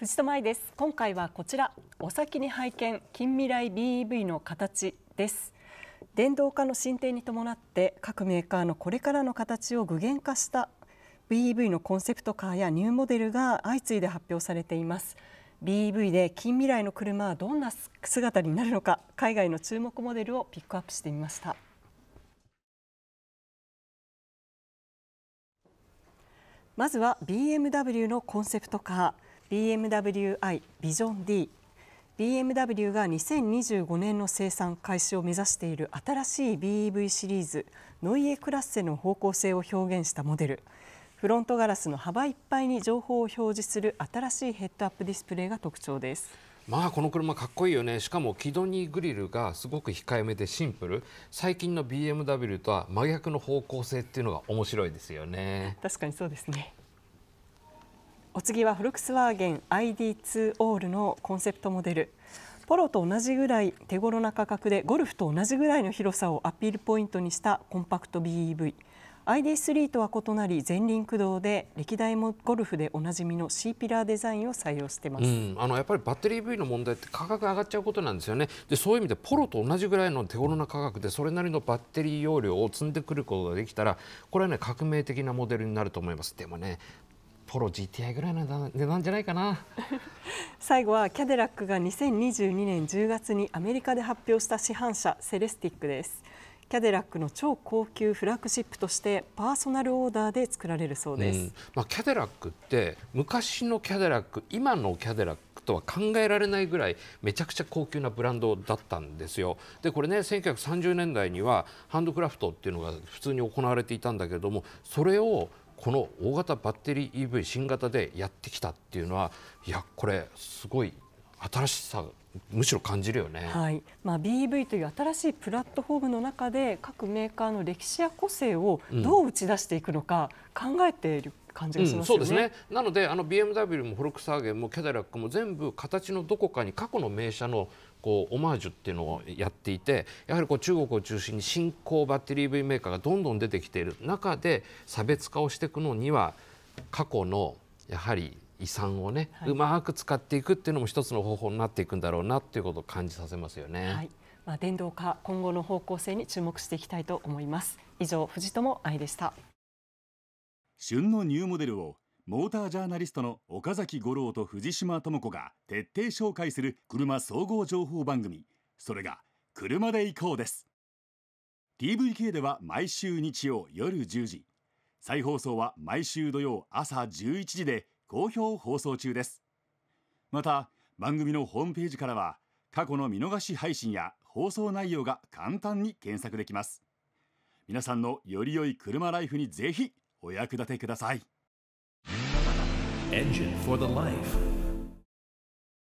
藤戸舞です。今回はこちら、お先に拝見、近未来 BEV の形です。電動化の進展に伴って各メーカーのこれからの形を具現化した BEV のコンセプトカーやニューモデルが相次いで発表されています BEV で近未来の車はどんな姿になるのか海外の注目モデルをピックアップしてみましたまずは BMW のコンセプトカー BMWi ビジョン D BMW が2025年の生産開始を目指している新しい BEV シリーズノイエクラッセの方向性を表現したモデルフロントガラスの幅いっぱいに情報を表示する新しいヘッドアップディスプレイが特徴です。まあこの車かっこいいよねしかもキドニーグリルがすごく控えめでシンプル最近の BMW とは真逆の方向性っていうのが面白いですよね確かにそうですねお次はフルクスワーゲン ID2 オールのコンセプトモデルポロと同じぐらい手頃な価格でゴルフと同じぐらいの広さをアピールポイントにしたコンパクト BEV ID3 とは異なり前輪駆動で歴代もゴルフでおなじみの C ピラーデザインを採用してます、うん、あのやっぱりバッテリー v の問題って価格が上がっちゃうことなんですよねでそういう意味でポロと同じぐらいの手頃な価格でそれなりのバッテリー容量を積んでくることができたらこれはね革命的なモデルになると思いますでもねポロ GTI ぐらいの値段じゃないかな 最後はキャデラックが2022年10月にアメリカで発表した市販車セレスティックですキャデラックの超高級フラッグシップとしてパーソナルオーダーで作られるそうです、うん、まあ、キャデラックって昔のキャデラック今のキャデラックとは考えられないぐらいめちゃくちゃ高級なブランドだったんですよでこれね1930年代にはハンドクラフトっていうのが普通に行われていたんだけれどもそれをこの大型バッテリー EV 新型でやってきたっていうのはいやこれすごい新しさむしろ感じるよね、はいまあ、BEV という新しいプラットフォームの中で各メーカーの歴史や個性をどう打ち出していくのか考えている感じがします、ねうん、そうですねなのであの BMW もフォルクスワーゲンもキャデラックも全部形のどこかに過去の名車のこうオマージュっていうのをやっていてやはりこう中国を中心に新興バッテリー EV メーカーがどんどん出てきている中で差別化をしていくのには過去のやはり遺産をね、はい、うまく使っていくっていうのも一つの方法になっていくんだろうなっていうことを感じさせますよね。はい、まあ電動化今後の方向性に注目していきたいと思います。以上藤友愛でした。旬のニューモデルをモータージャーナリストの岡崎五郎と藤島智子が徹底紹介する車総合情報番組それが「車で行こう」です TVK では毎週日曜夜10時再放送は毎週土曜朝11時で好評放送中ですまた番組のホームページからは過去の見逃し配信や放送内容が簡単に検索できます皆さんのより良い車ライフにぜひお役立てください。